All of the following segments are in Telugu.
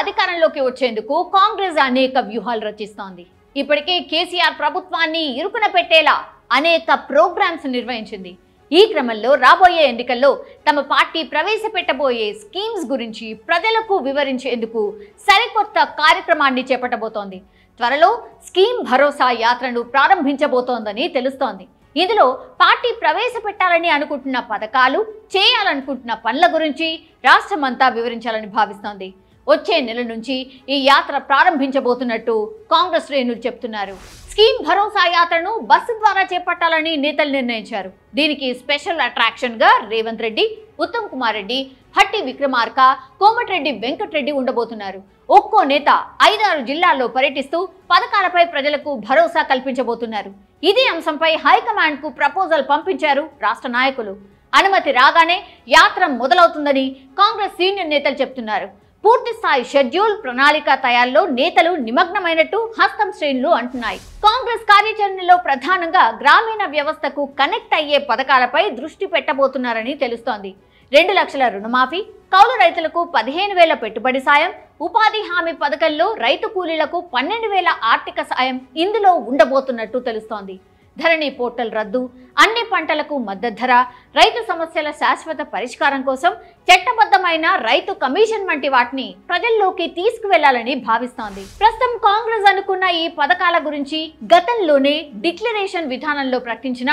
అధికారంలోకి వచ్చేందుకు కాంగ్రెస్ అనేక వ్యూహాలు రచిస్తోంది ఇప్పటికే కేసీఆర్ ప్రభుత్వాన్ని ఇరుకున పెట్టేలా అనేక ప్రోగ్రామ్స్ నిర్వహించింది ఈ క్రమంలో రాబోయే ఎన్నికల్లో తమ పార్టీ ప్రవేశపెట్టబోయే స్కీమ్స్ గురించి ప్రజలకు వివరించేందుకు సరికొత్త కార్యక్రమాన్ని చేపట్టబోతోంది త్వరలో స్కీమ్ భరోసా యాత్రను ప్రారంభించబోతోందని తెలుస్తోంది ఇందులో పార్టీ ప్రవేశపెట్టాలని అనుకుంటున్న పథకాలు చేయాలనుకుంటున్న పనుల గురించి రాష్ట్రమంతా వివరించాలని భావిస్తోంది వచ్చే నెల నుంచి ఈ యాత్ర ప్రారంభించబోతున్నట్టు కాంగ్రెస్ శ్రేణులు చెప్తున్నారు స్కీమ్ భరోసా యాత్రను బస్సు ద్వారా చేపట్టాలని నేతలు నిర్ణయించారు దీనికి స్పెషల్ అట్రాక్షన్గా రేవంత్ రెడ్డి ఉత్తమ్ కుమార్ రెడ్డి హట్టి విక్రమార్క కోమటిరెడ్డి వెంకటరెడ్డి ఉండబోతున్నారు ఒక్కో నేత ఐదారు జిల్లాల్లో పర్యటిస్తూ పథకాలపై ప్రజలకు భరోసా కల్పించబోతున్నారు ఇదే అంశంపై హైకమాండ్కు ప్రపోజల్ పంపించారు రాష్ట్ర నాయకులు అనుమతి రాగానే యాత్ర మొదలవుతుందని కాంగ్రెస్ సీనియర్ నేతలు చెప్తున్నారు పూర్తి స్థాయి షెడ్యూల్ ప్రణాళిక తయారులో నేతలు నిమగ్నమైనట్టు హస్తం శ్రేణులు అంటున్నాయి కాంగ్రెస్ కార్యాచరణలో ప్రధానంగా గ్రామీణ వ్యవస్థకు కనెక్ట్ అయ్యే పథకాలపై దృష్టి పెట్టబోతున్నారని తెలుస్తోంది రెండు లక్షల రుణమాఫీ కౌలు రైతులకు పదిహేను వేల పెట్టుబడి సాయం ఉపాధి హామీ పథకంలో రైతు కూలీలకు పన్నెండు వేల ఆర్థిక సాయం ఇందులో ఉండబోతున్నట్టు తెలుస్తోంది ధరణి పోర్టల్ రద్దు అన్ని పంటలకు మద్దతు ధర రైతు సమస్యల శాశ్వత పరిష్కారం కోసం చట్టబద్ధమైన రైతు కమిషన్ వంటి వాటిని ప్రజల్లోకి తీసుకువెళ్లాలని భావిస్తోంది ప్రస్తుతం కాంగ్రెస్ అనుకున్న ఈ పథకాల గురించి గతంలోనే డిక్లరేషన్ విధానంలో ప్రకటించిన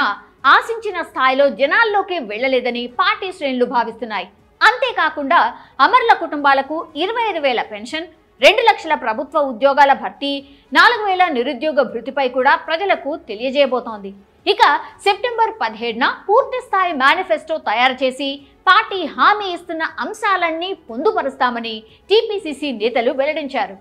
ఆశించిన స్థాయిలో జనాల్లోకి వెళ్లలేదని పార్టీ శ్రేణులు భావిస్తున్నాయి అంతేకాకుండా అమరుల కుటుంబాలకు ఇరవై ఐదు వేల పెన్షన్ రెండు లక్షల ప్రభుత్వ ఉద్యోగాల భర్తీ నాలుగు వేల నిరుద్యోగ భృతిపై కూడా ప్రజలకు తెలియజేయబోతోంది ఇక సెప్టెంబర్ పదిహేడున పూర్తి స్థాయి మేనిఫెస్టో తయారు చేసి పార్టీ హామీ ఇస్తున్న అంశాలన్నీ పొందుపరుస్తామని టీపీసీసీ నేతలు వెల్లడించారు